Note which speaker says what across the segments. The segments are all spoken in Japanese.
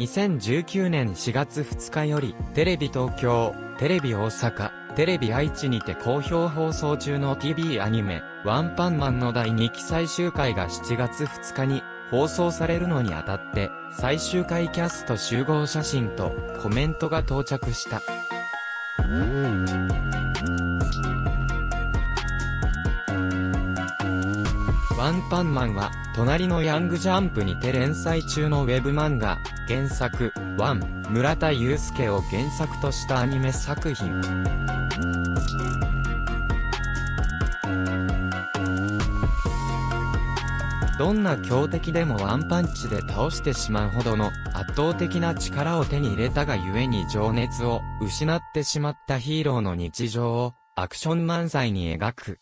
Speaker 1: 2019年4月2日より、テレビ東京、テレビ大阪、テレビ愛知にて好評放送中の TV アニメ、ワンパンマンの第2期最終回が7月2日に放送されるのにあたって、最終回キャスト集合写真とコメントが到着した。ワンパンマンは隣のヤングジャンプにて連載中のウェブ漫画、原作、ワン、村田祐介を原作としたアニメ作品。どんな強敵でもワンパンチで倒してしまうほどの圧倒的な力を手に入れたがゆえに情熱を失ってしまったヒーローの日常をアクション漫才に描く。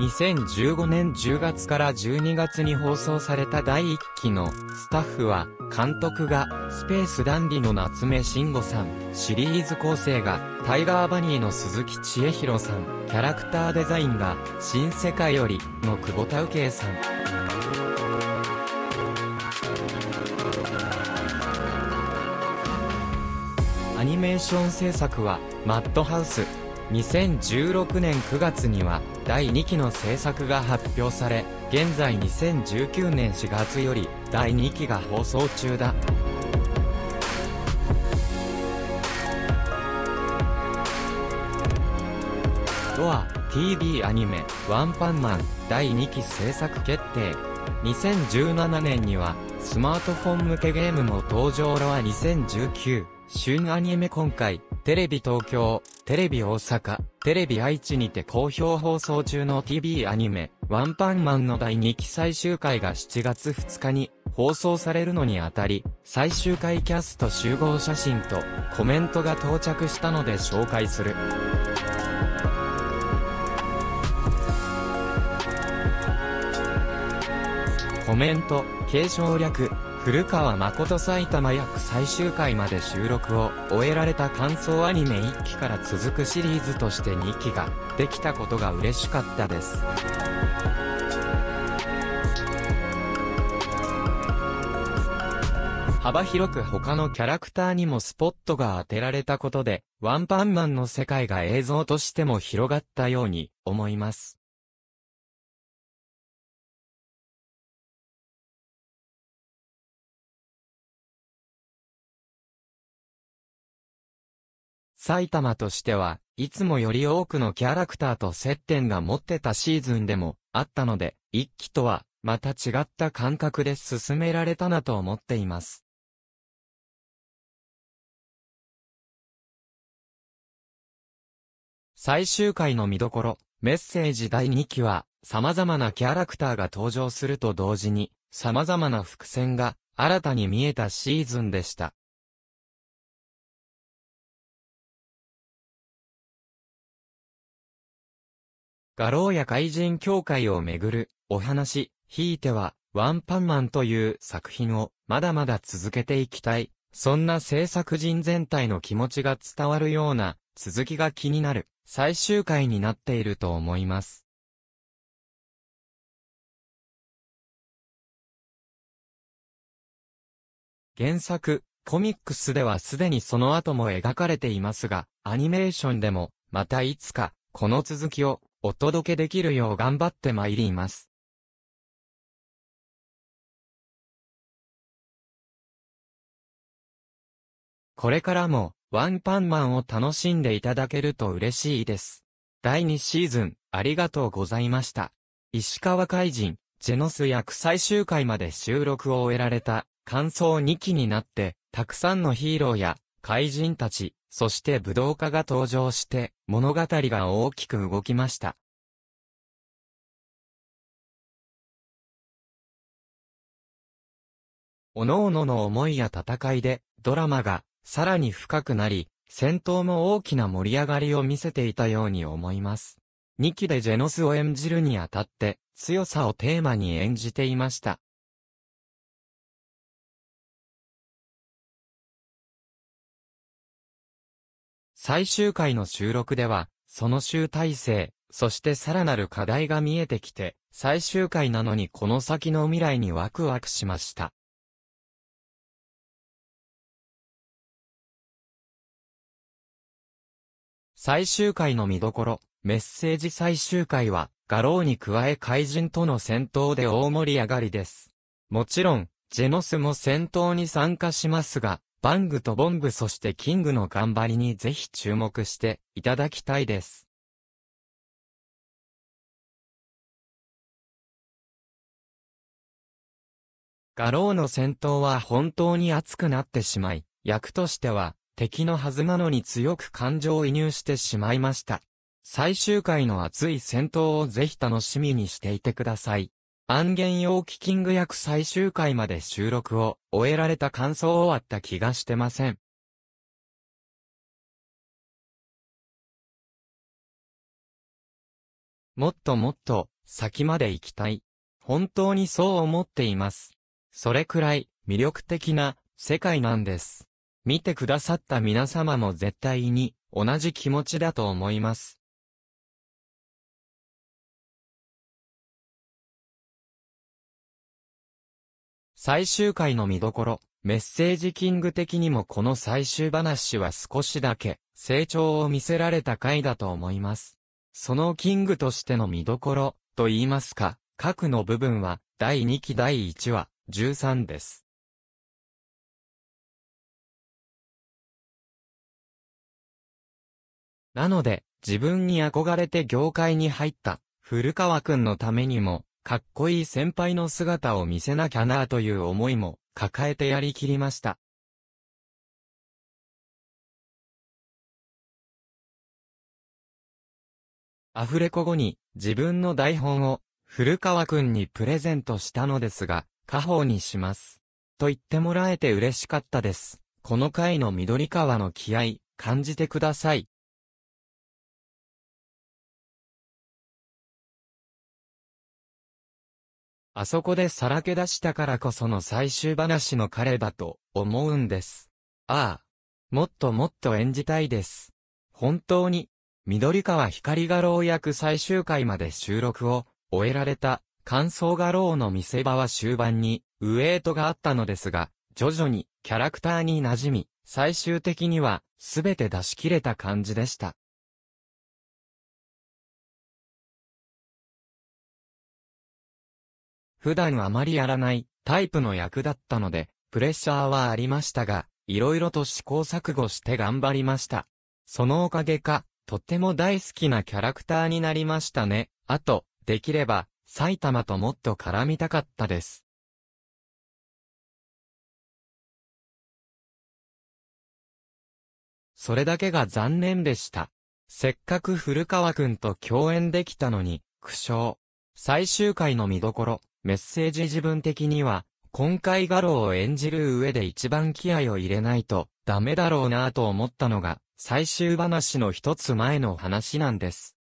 Speaker 1: 2015年10月から12月に放送された第1期のスタッフは、監督がスペースダンディの夏目慎吾さん、シリーズ構成がタイガーバニーの鈴木千恵弘さん、キャラクターデザインが新世界よりの久保田右慶さん。アニメーション制作は、マッドハウス、2016年9月には第2期の制作が発表され、現在2019年4月より第2期が放送中だ。ドア TV アニメ「ワンパンマン」第2期制作決定2017年にはスマートフォン向けゲームも登場ロア2019旬アニメ今回テレビ東京、テレビ大阪、テレビ愛知にて好評放送中の TV アニメ、ワンパンマンの第2期最終回が7月2日に放送されるのにあたり、最終回キャスト集合写真とコメントが到着したので紹介する。コメント、継承略、古川誠埼玉役最終回まで収録を終えられた感想アニメ1期から続くシリーズとして2期ができたことが嬉しかったです。幅広く他のキャラクターにもスポットが当てられたことで、ワンパンマンの世界が映像としても広がったように思います。埼玉としては、いつもより多くのキャラクターと接点が持ってたシーズンでもあったので、一期とは、また違った感覚で進められたなと思っています。
Speaker 2: 最終回の
Speaker 1: 見どころ、メッセージ第2期は、様々なキャラクターが登場すると同時に、様々な伏線が新たに見えたシーズンでした。画廊や怪人協会をめぐるお話、ひいてはワンパンマンという作品をまだまだ続けていきたい。そんな制作人全体の気持ちが伝わるような続きが気になる最終回になっていると思います。原作、コミックスではすでにその後も描かれていますが、アニメーションでも、またいつか、この続きをお届けできるよう頑張ってまいります。これからも、ワンパンマンを楽しんでいただけると嬉しいです。第2シーズン、ありがとうございました。石川怪人、ジェノス役最終回まで収録を終えられた、感想2期になって、たくさんのヒーローや、怪人たち、そして武道家が登場して、物語が大きく
Speaker 2: 動きました。
Speaker 1: 各々の思いや戦いで、ドラマが、さらに深くなり、戦闘も大きな盛り上がりを見せていたように思います。2期でジェノスを演じるにあたって、強さをテーマに演じていました。最終回の収録では、その集大成、そしてさらなる課題が見えてきて、最終回なのにこの先の未来にワクワクしました。最終回の見どころ、メッセージ最終回は、ガローに加え怪人との戦闘で大盛り上がりです。もちろん、ジェノスも戦闘に参加しますが、バングとボングそしてキングの頑張りにぜひ注目していただきたいです。ガローの戦闘は本当に熱くなってしまい、役としては敵のはずなのに強く感情移入してしまいました。最終回の熱い戦闘をぜひ楽しみにしていてください。安源用キキング役最終回まで収録を終えられた感想をあった気がしてません。もっともっと先まで行きたい。本当にそう思っています。それくらい魅力的な世界なんです。見てくださった皆様も絶対に同じ気持ちだと思います。最終回の見どころ、メッセージキング的にもこの最終話は少しだけ成長を見せられた回だと思います。そのキングとしての見どころ、と言いますか、核の部分は、第2期第1話、13です。なので、自分に憧れて業界に入った、古川くんのためにも、かっこいい先輩の姿を見せなきゃなぁという思いも抱えてやりきりました。アフレコ後に自分の台本を古川くんにプレゼントしたのですが、家宝にします。と言ってもらえて嬉しかったです。この回の緑川の気合、感じてください。
Speaker 2: あそこでさらけ
Speaker 1: 出したからこその最終話の彼だと思うんです。ああ。もっともっと演じたいです。本当に、緑川光画廊役最終回まで収録を終えられた感想画廊の見せ場は終盤にウエイトがあったのですが、徐々にキャラクターに馴染み、最終的には全て出し切れた感じでした。
Speaker 2: 普段あまりやら
Speaker 1: ないタイプの役だったので、プレッシャーはありましたが、いろいろと試行錯誤して頑張りました。そのおかげか、とっても大好きなキャラクターになりましたね。あと、できれば、埼玉ともっと絡みたかったです。それだけが残念でした。せっかく古川くんと共演できたのに、苦笑。最終回の見どころ。メッセージ自分的には、今回画廊を演じる上で一番気合を入れないとダメだろうなぁと思ったのが、最終話の一つ前の話なんです。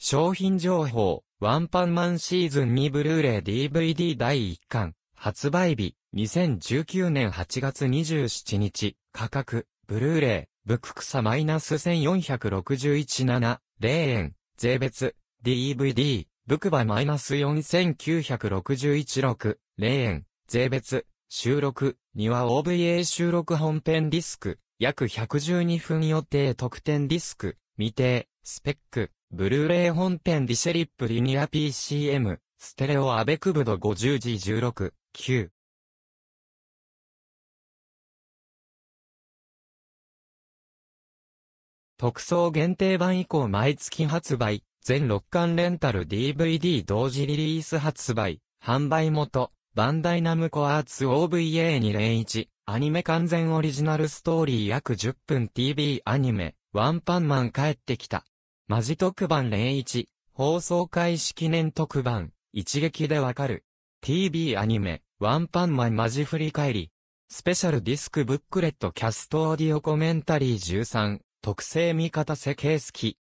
Speaker 1: 商品情報、ワンパンマンシーズン2ブルーレイ DVD 第1巻、発売日、2019年8月27日、価格、ブルーレイ、ブククサマイナス14617、霊園、税別、DVD、ブクバマイナス49616、霊園、税別、収録、には OVA 収録本編ディスク、約112分予定特典ディスク、未定、スペック、ブルーレイ本編ディシェリップリニア PCM、ステレオアベクブド 50G16、9、特装限定版以降毎月発売、全6巻レンタル DVD 同時リリース発売、販売元、バンダイナムコアーツ OVA201、アニメ完全オリジナルストーリー約10分 TV アニメ、ワンパンマン帰ってきた。マジ特番01、放送開始記念特番、一撃でわかる。TV アニメ、ワンパンマンマジ振り返り。スペシャルディスクブックレットキャストオーディオコメンタリー13、特性味方設計好き。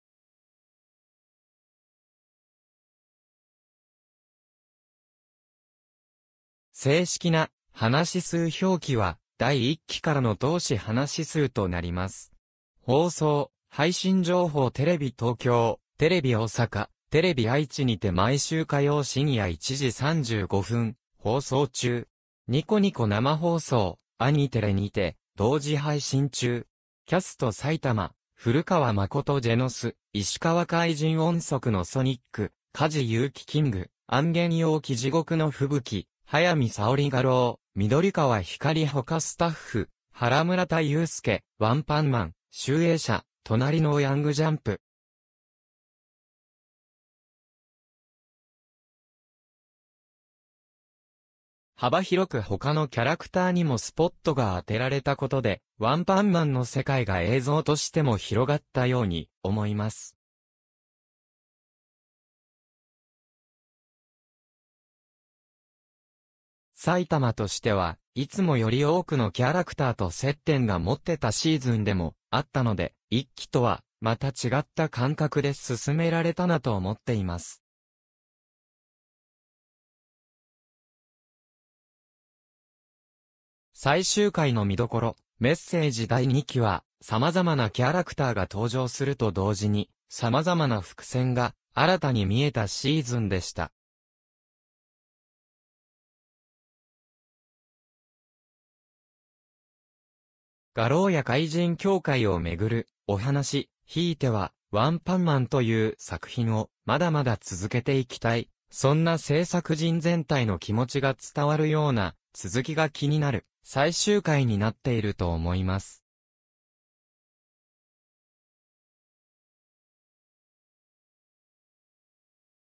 Speaker 1: 正式な話数表記は第1期からの同詞話数となります。放送、配信情報テレビ東京、テレビ大阪、テレビ愛知にて毎週火曜深夜1時35分、放送中。ニコニコ生放送、アニテレにて、同時配信中。キャスト埼玉、古川誠ジェノス、石川海人音速のソニック、梶ユウキング、安元陽気地獄の吹雪、早見沙織画廊、緑川光ほかスタッフ、原村田祐介、ワンパンマン、集英社、隣のヤングジャンプ。幅広く他のキャラクターにもスポットが当てられたことで、ワンパンマンの世界が映像としても広がったように思います。埼玉としては、いつもより多くのキャラクターと接点が持ってたシーズンでもあったので、一期とはまた違った感覚で進められたなと思っています。最終回の見どころ。メッセージ第2期は、様々なキャラクターが登場すると同時に、様々な伏線が新たに見えたシーズンでした。画廊や怪人協会をめぐるお話、ひいてはワンパンマンという作品をまだまだ続けていきたい。そんな制作人全体の気持ちが伝わるような続きが気になる。最終回になっていると思います。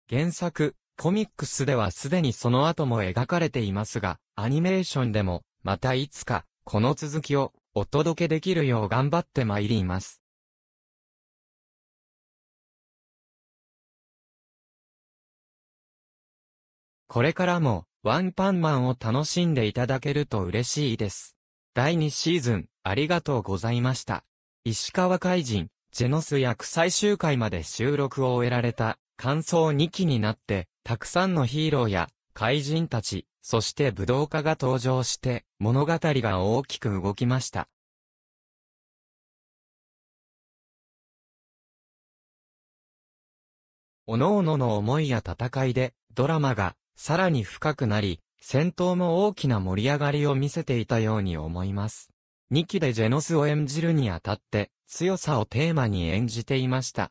Speaker 1: 原作、コミックスではすでにその後も描かれていますが、アニメーションでも、またいつか、この続きをお届けできるよう頑張ってまいります。
Speaker 2: これからも、
Speaker 1: ワンパンマンを楽しんでいただけると嬉しいです。第2シーズン、ありがとうございました。石川怪人、ジェノス役最終回まで収録を終えられた、感想2期になって、たくさんのヒーローや、怪人たち、そして武道家が登場して、物語が大きく動きました。各々の思いや戦いで、ドラマがさらに深くなり、戦闘も大きな盛り上がりを見せていたように思います。2期でジェノスを演じるにあたって、強さをテーマに演じていました。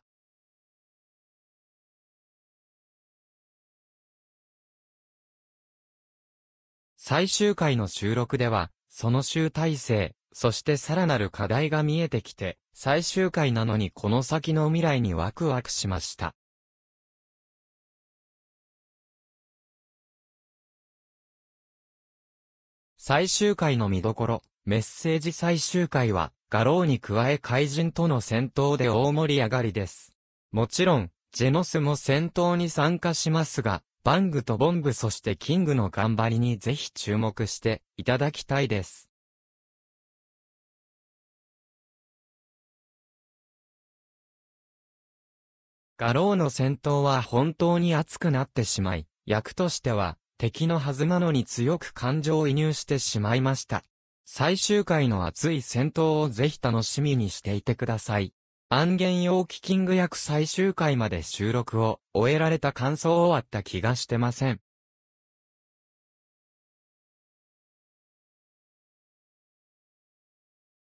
Speaker 1: 最終回の収録では、その集大成、そしてさらなる課題が見えてきて、最終回なのにこの先の未来にワクワクしました。最終回の見どころ、メッセージ最終回は、ガローに加え怪人との戦闘で大盛り上がりです。もちろん、ジェノスも戦闘に参加しますが、バングとボンブそしてキングの頑張りにぜひ注目していただきたいです。ガローの戦闘は本当に熱くなってしまい、役としては、敵のはずなのに強く感情移入してしまいました。最終回の熱い戦闘をぜひ楽しみにしていてください。アン用キキング役最終回まで収録を終えられた感想をあった気がしてません。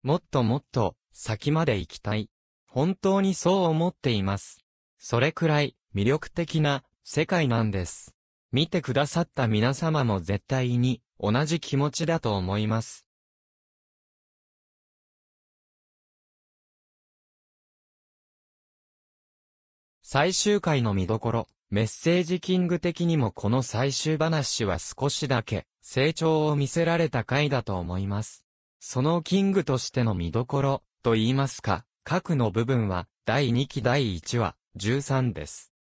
Speaker 1: もっともっと先まで行きたい。本当にそう思っています。それくらい魅力的な世界なんです。見てくださった皆様も絶対に同じ気持ちだと思います。最終回の見どころ、メッセージキング的にもこの最終話は少しだけ成長を見せられた回だと思います。そのキングとしての見どころと言いますか、核の部分は第2期第1話
Speaker 2: 13です。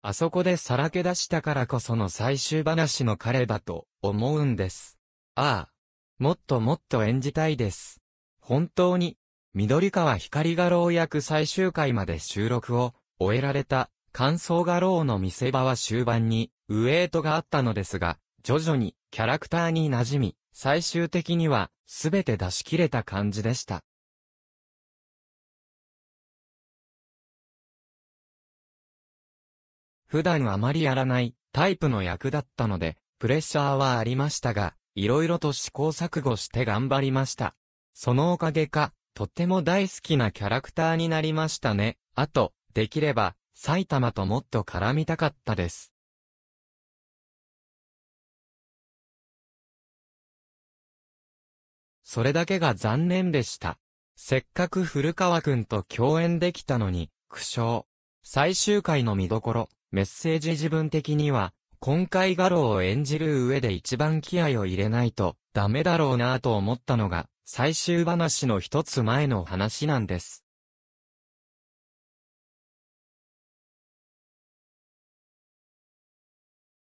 Speaker 1: あそこでさらけ出したからこその最終話の彼だと思うんです。ああ。もっともっと演じたいです。本当に、緑川光画廊役最終回まで収録を終えられた感想画廊の見せ場は終盤にウエイトがあったのですが、徐々にキャラクターに馴染み、最終的にはすべて出し切れ
Speaker 2: た感じでした。
Speaker 1: 普段あまりやらないタイプの役だったので、プレッシャーはありましたが、いろいろと試行錯誤して頑張りました。そのおかげか、とっても大好きなキャラクターになりましたね。あと、できれば、埼玉ともっと絡みたかったです。
Speaker 2: それだけが残
Speaker 1: 念でした。せっかく古川くんと共演できたのに、苦笑。最終回の見どころ。メッセージ自分的には、今回画廊を演じる上で一番気合を入れないとダメだろうなぁと思ったのが、最終話の一つ前の話なんです。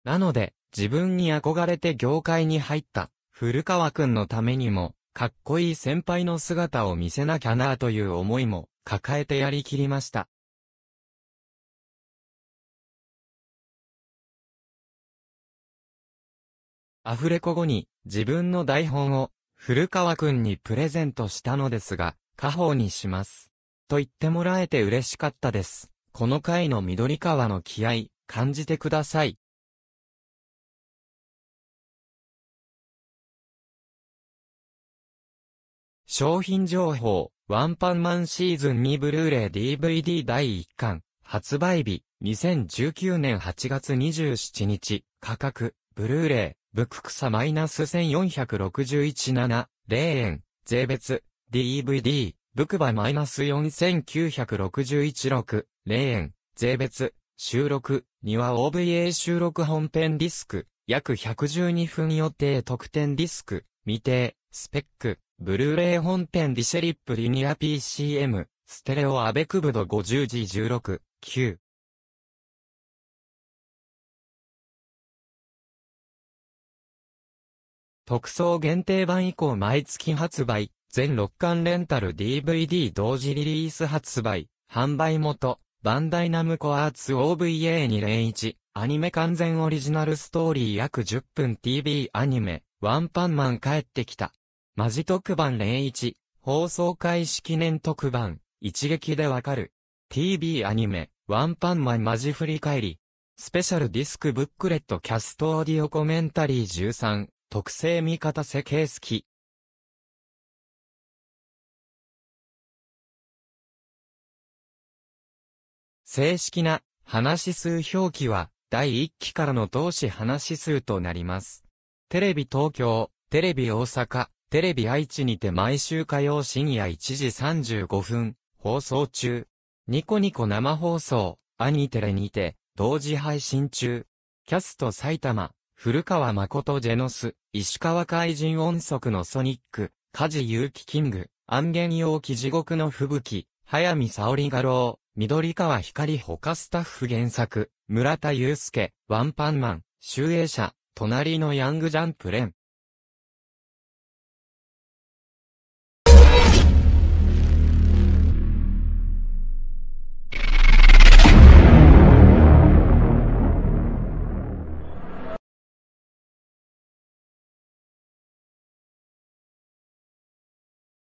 Speaker 2: なので、自
Speaker 1: 分に憧れて業界に入った古川くんのためにも、かっこいい先輩の姿を見せなきゃなぁという思いも抱えてやりきりました。アフレコ後に自分の台本を古川くんにプレゼントしたのですが、家宝にします。と言ってもらえて嬉しかったです。この回の緑川の気合、感じてください。商品情報、ワンパンマンシーズン2ブルーレイ DVD 第1巻、発売日、2019年8月27日、価格、ブルーレイ、ブククサマイナス14617、0円、税別、DVD、ブクバマイナス49616、0円、税別、収録、には OVA 収録本編ディスク、約112分予定特典ディスク、未定、スペック、ブルーレイ本編ディシェリップリニア PCM、ステレオアベクブド 50G16、9、特装限定版以降毎月発売、全6巻レンタル DVD 同時リリース発売、販売元、バンダイナムコアーツ OVA201、アニメ完全オリジナルストーリー約10分 TV アニメ、ワンパンマン帰ってきた。マジ特番01、放送開始記念特番、一撃でわかる。TV アニメ、ワンパンマンマジ振り返り。スペシャルディスクブックレットキャストオーディオコメンタリー13、特性味方設計好き。正式な話数表記は第1期からの同志話数となります。テレビ東京、テレビ大阪、テレビ愛知にて毎週火曜深夜1時35分放送中。ニコニコ生放送、アニテレにて同時配信中。キャスト埼玉、古川誠ジェノス、石川海人音速のソニック、梶ユ樹キング、安元陽気地獄の吹雪、早見沙織画廊、緑川光他スタッフ原作、村田祐介、ワンパンマン、集英社、隣のヤングジャンプ連。